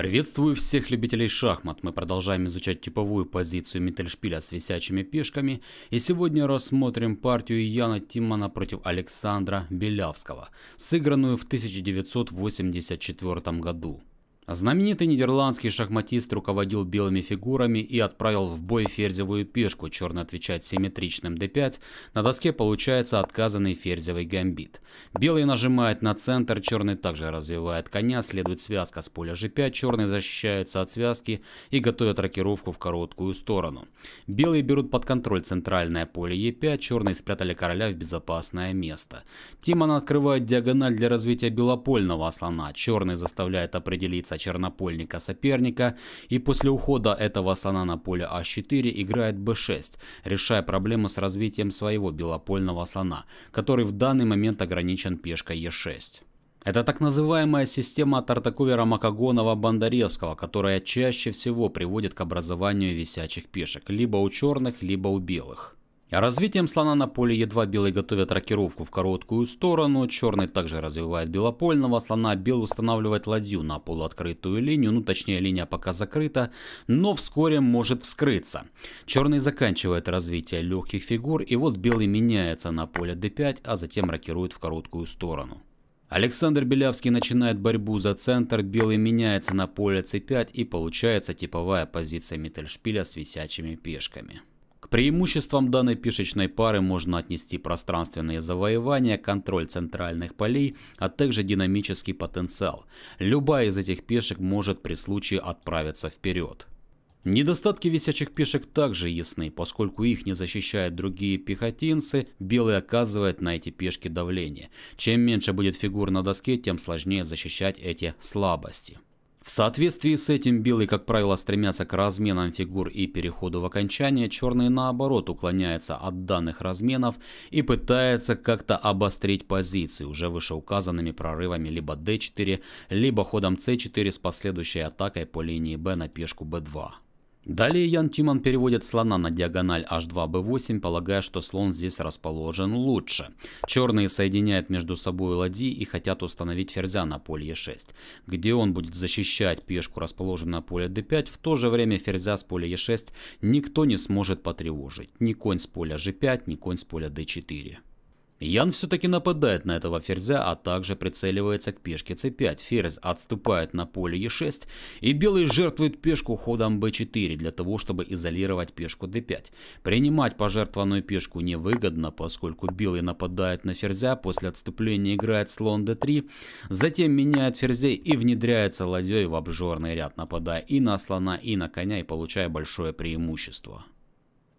Приветствую всех любителей шахмат, мы продолжаем изучать типовую позицию Миттельшпиля с висячими пешками и сегодня рассмотрим партию Яна Тиммана против Александра Белявского, сыгранную в 1984 году. Знаменитый нидерландский шахматист руководил белыми фигурами и отправил в бой ферзевую пешку, черный отвечает симметричным d5, на доске получается отказанный ферзевый гамбит. Белый нажимает на центр, черный также развивает коня, следует связка с поля g5, черный защищается от связки и готовит рокировку в короткую сторону. Белые берут под контроль центральное поле e5, черные спрятали короля в безопасное место. Тимон открывает диагональ для развития белопольного слона, черный заставляет определиться чернопольника соперника и после ухода этого слона на поле А4 играет Б6, решая проблемы с развитием своего белопольного слона, который в данный момент ограничен пешкой Е6. Это так называемая система тартаковера Макогонова-Бондаревского, которая чаще всего приводит к образованию висячих пешек, либо у черных, либо у белых. Развитием слона на поле е2 белый готовит рокировку в короткую сторону, черный также развивает белопольного слона, белый устанавливает ладью на полуоткрытую линию, ну точнее линия пока закрыта, но вскоре может вскрыться. Черный заканчивает развитие легких фигур и вот белый меняется на поле d5, а затем рокирует в короткую сторону. Александр Белявский начинает борьбу за центр, белый меняется на поле c5 и получается типовая позиция Миттельшпиля с висячими пешками преимуществам данной пешечной пары можно отнести пространственные завоевания, контроль центральных полей, а также динамический потенциал. Любая из этих пешек может при случае отправиться вперед. Недостатки висячих пешек также ясны, поскольку их не защищают другие пехотинцы, белый оказывает на эти пешки давление. Чем меньше будет фигур на доске, тем сложнее защищать эти слабости. В соответствии с этим белые, как правило, стремятся к разменам фигур и переходу в окончание, черные наоборот уклоняются от данных разменов и пытаются как-то обострить позиции уже вышеуказанными прорывами либо d4, либо ходом c4 с последующей атакой по линии b на пешку b2. Далее Ян Тиман переводит слона на диагональ h2b8, полагая, что слон здесь расположен лучше. Черные соединяют между собой ладьи и хотят установить ферзя на поле e6, где он будет защищать пешку, расположенную на поле d5, в то же время ферзя с поля e6 никто не сможет потревожить, ни конь с поля g5, ни конь с поля d4. Ян все-таки нападает на этого ферзя, а также прицеливается к пешке c5. Ферзь отступает на поле e6, и белые жертвуют пешку ходом b4 для того, чтобы изолировать пешку d5. Принимать пожертвованную пешку невыгодно, поскольку белый нападает на ферзя, после отступления играет слон d3, затем меняет ферзей и внедряется ладьей в обжорный ряд, нападая и на слона, и на коня, и получая большое преимущество.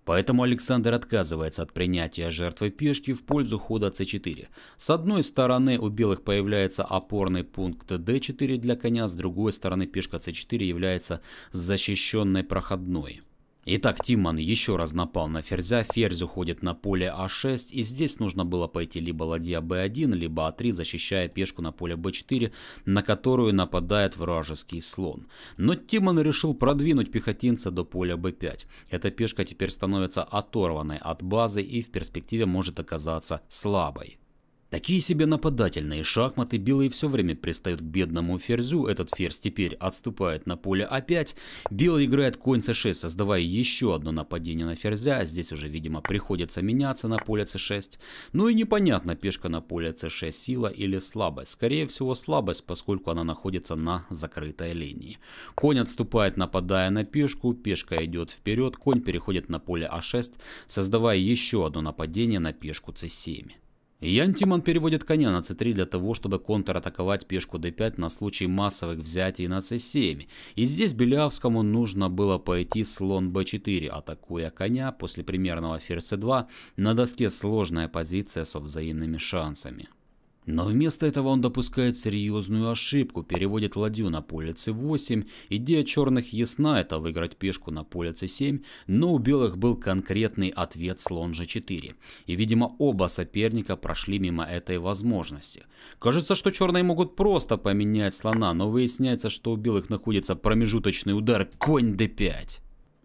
Поэтому Александр отказывается от принятия жертвы пешки в пользу хода c4. С одной стороны у белых появляется опорный пункт d4 для коня, с другой стороны пешка c4 является защищенной проходной. Итак, Тимман еще раз напал на ферзя, ферзь уходит на поле А6, и здесь нужно было пойти либо ладья Б1, либо А3, защищая пешку на поле Б4, на которую нападает вражеский слон. Но Тимман решил продвинуть пехотинца до поля Б5. Эта пешка теперь становится оторванной от базы и в перспективе может оказаться слабой. Такие себе нападательные шахматы белые все время пристают к бедному ферзю, этот ферзь теперь отступает на поле опять. Белый играет конь c6, создавая еще одно нападение на ферзя, здесь уже, видимо, приходится меняться на поле c6. Ну и непонятно, пешка на поле c6 сила или слабость. Скорее всего слабость, поскольку она находится на закрытой линии. Конь отступает, нападая на пешку, пешка идет вперед, конь переходит на поле a6, а создавая еще одно нападение на пешку c7. Янтиман переводит коня на c3 для того, чтобы контратаковать пешку d5 на случай массовых взятий на c7. И здесь Белявскому нужно было пойти слон b4, атакуя коня после примерного ферзь c2. На доске сложная позиция со взаимными шансами. Но вместо этого он допускает серьезную ошибку, переводит ладью на поле c8. Идея черных ясна – это выиграть пешку на поле c7, но у белых был конкретный ответ слон g4. И, видимо, оба соперника прошли мимо этой возможности. Кажется, что черные могут просто поменять слона, но выясняется, что у белых находится промежуточный удар конь d5.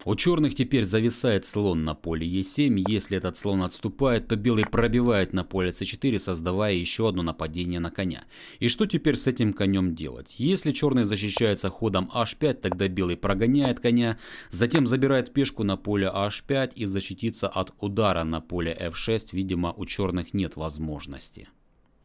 У черных теперь зависает слон на поле Е7. Если этот слон отступает, то белый пробивает на поле С4, создавая еще одно нападение на коня. И что теперь с этим конем делать? Если черный защищается ходом H5, тогда белый прогоняет коня, затем забирает пешку на поле H5 и защититься от удара на поле F6, видимо, у черных нет возможности.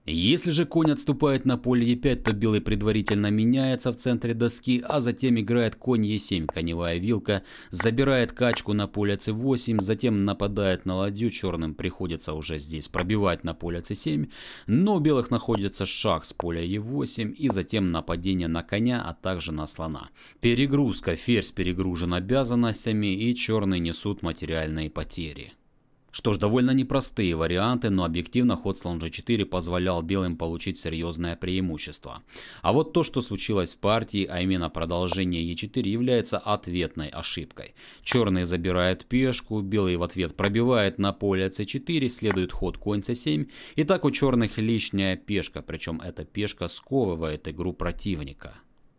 Если же конь отступает на поле Е5, то белый предварительно меняется в центре доски, а затем играет конь Е7, коневая вилка, забирает качку на поле c 8 затем нападает на ладью, черным приходится уже здесь пробивать на поле c 7 но у белых находится шаг с поля Е8 и затем нападение на коня, а также на слона. Перегрузка, ферзь перегружен обязанностями и черные несут материальные потери. Что ж, довольно непростые варианты, но объективно ход слон g4 позволял белым получить серьезное преимущество. А вот то, что случилось в партии, а именно продолжение e4, является ответной ошибкой. Черные забирают пешку, белый в ответ пробивает на поле c4, следует ход конь c7. И так у черных лишняя пешка, причем эта пешка сковывает игру противника.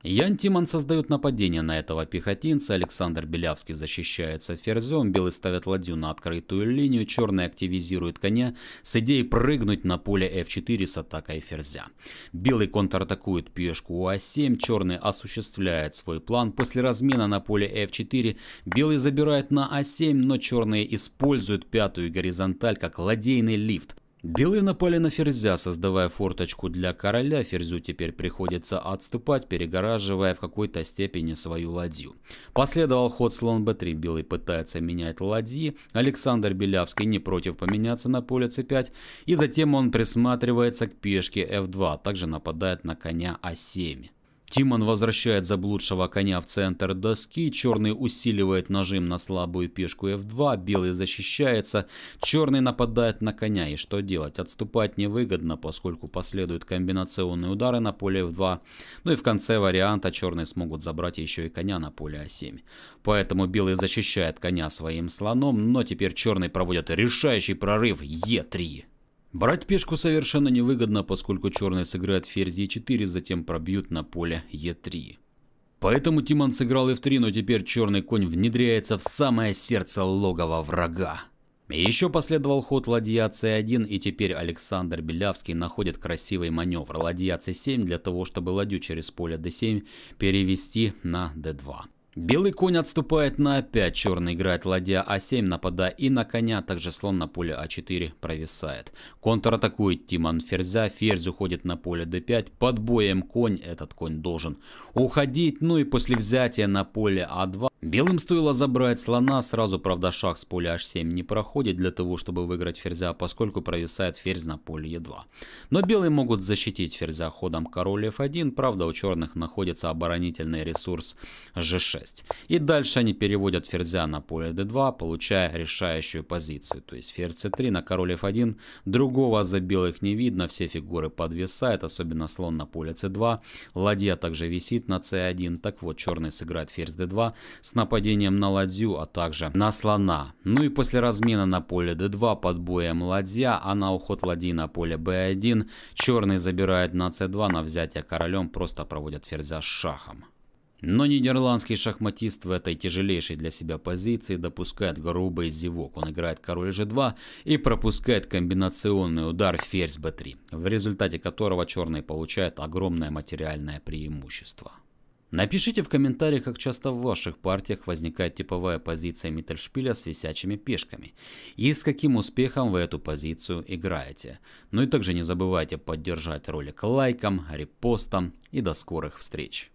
Ян Тимон создает нападение на этого пехотинца, Александр Белявский защищается ферзем, белый ставит ладью на открытую линию, черный активизирует коня с идеей прыгнуть на поле f4 с атакой ферзя. Белый контратакует пешку у а а7, черный осуществляет свой план. После размена на поле f4 белый забирает на а7, но черные используют пятую горизонталь как ладейный лифт. Белые напали на Ферзя, создавая форточку для короля. Ферзю теперь приходится отступать, перегораживая в какой-то степени свою ладью. Последовал ход слон b3. Белый пытается менять ладьи. Александр Белявский не против поменяться на поле c5. И затем он присматривается к пешке f2, а также нападает на коня a7. А Тимон возвращает заблудшего коня в центр доски, черный усиливает нажим на слабую пешку f2, белый защищается, черный нападает на коня и что делать? Отступать невыгодно, поскольку последуют комбинационные удары на поле f2, ну и в конце варианта черные смогут забрать еще и коня на поле a7. А Поэтому белый защищает коня своим слоном, но теперь черный проводит решающий прорыв e3. Брать пешку совершенно невыгодно, поскольку черные сыграют ферзь e4, затем пробьют на поле e3. Поэтому Тимон сыграл f3, но теперь черный конь внедряется в самое сердце логова врага. Еще последовал ход ладья c1 и теперь Александр Белявский находит красивый маневр ладья c7 для того, чтобы ладью через поле d7 перевести на d2. Белый конь отступает на А5, черный играет ладья А7, нападая и на коня, также слон на поле А4 провисает. Контратакует Тиман Ферзя, Ферзь уходит на поле d5, под боем конь, этот конь должен уходить, ну и после взятия на поле А2 Белым стоило забрать слона, сразу правда шах с поля h7 не проходит для того, чтобы выиграть ферзя, поскольку провисает ферзь на поле e2. Но белые могут защитить ферзя ходом король f1, правда у черных находится оборонительный ресурс g6. И дальше они переводят ферзя на поле d2, получая решающую позицию, то есть ферзь c3 на король f1, другого за белых не видно, все фигуры подвисают, особенно слон на поле c2, ладья также висит на c1, так вот черный сыграет ферзь d2, с нападением на ладью, а также на слона. Ну и после размена на поле d2 под боем ладья, а на уход ладьи на поле b1, черный забирает на c2 на взятие королем, просто проводят ферзя шахом. Но нидерландский шахматист в этой тяжелейшей для себя позиции допускает грубый зевок. Он играет король g2 и пропускает комбинационный удар ферзь b3, в результате которого черные получают огромное материальное преимущество. Напишите в комментариях, как часто в ваших партиях возникает типовая позиция Миттельшпиля с висячими пешками и с каким успехом вы эту позицию играете. Ну и также не забывайте поддержать ролик лайком, репостом и до скорых встреч.